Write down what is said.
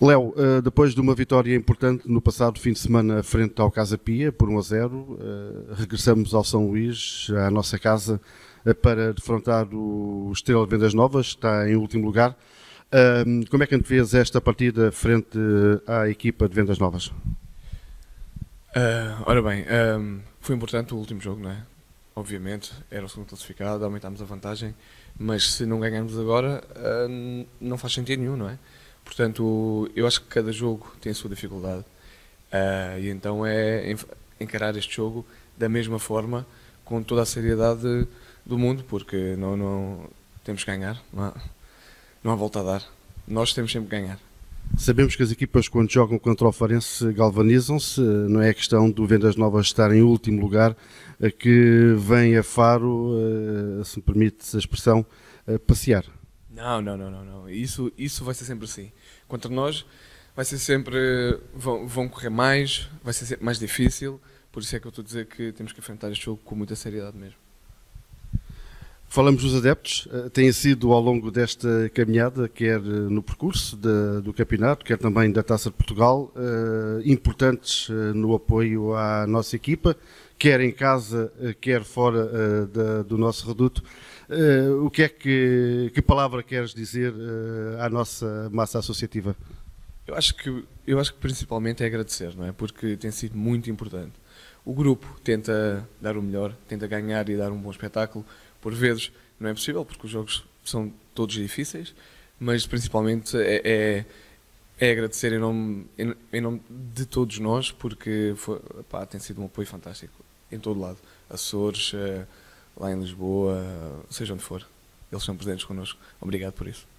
Léo, eh, depois de uma vitória importante no passado fim de semana frente ao Casa Pia, por 1 a 0, eh, regressamos ao São Luís, à nossa casa, eh, para defrontar o Estrela de Vendas Novas, que está em último lugar. Ehm, como é que antevês esta partida frente à equipa de Vendas Novas? Uh, ora bem, um, ehm, foi importante o último jogo, não é? Obviamente, era o segundo classificado, aumentámos a vantagem, mas se não ganharmos agora, uh, não faz sentido nenhum, não é? Portanto, eu acho que cada jogo tem a sua dificuldade. Uh, e então é encarar este jogo da mesma forma, com toda a seriedade do mundo, porque não, não temos que ganhar, não há, não há volta a dar. Nós temos sempre que ganhar. Sabemos que as equipas, quando jogam contra o Farense, galvanizam-se. Não é a questão do Vendas Novas estar em último lugar eh, que vem a Faro, eh, se me permite a expressão, passear. Não, não, não, não, não. Isso, isso vai ser sempre assim. Contra nós vai ser sempre. Vão, vão correr mais, vai ser mais difícil. Por isso é que eu estou a dizer que temos que enfrentar este jogo com muita seriedade mesmo. Falamos dos adeptos, eh, têm sido ao longo desta caminhada, quer eh, no percurso de, do campeonato, quer também da Taça de Portugal, eh, importantes no apoio à nossa equipa, quer em casa, quer fora da, do nosso reduto. O que é que, que palavra queres dizer à nossa massa associativa? Eu acho que eu acho que principalmente é agradecer, não é? Porque tem sido muito importante. O grupo tenta dar o melhor, tenta ganhar e dar um bom espetáculo por vezes não é possível, porque os jogos são todos difíceis, mas principalmente é, é, é agradecer em nome, em, em nome, de todos nós, porque foi, pá, tem sido um apoio fantástico em todo lado. Açores, eh, lá em Lisboa, seja onde for. Eles são presentes connosco. Obrigado por isso.